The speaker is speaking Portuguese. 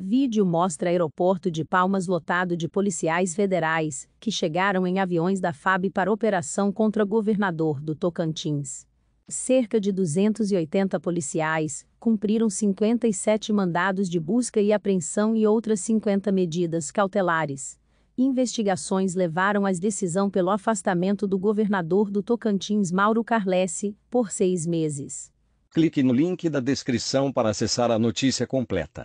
Vídeo mostra aeroporto de Palmas lotado de policiais federais, que chegaram em aviões da FAB para operação contra governador do Tocantins. Cerca de 280 policiais cumpriram 57 mandados de busca e apreensão e outras 50 medidas cautelares. Investigações levaram à decisão pelo afastamento do governador do Tocantins Mauro Carlesse, por seis meses. Clique no link da descrição para acessar a notícia completa.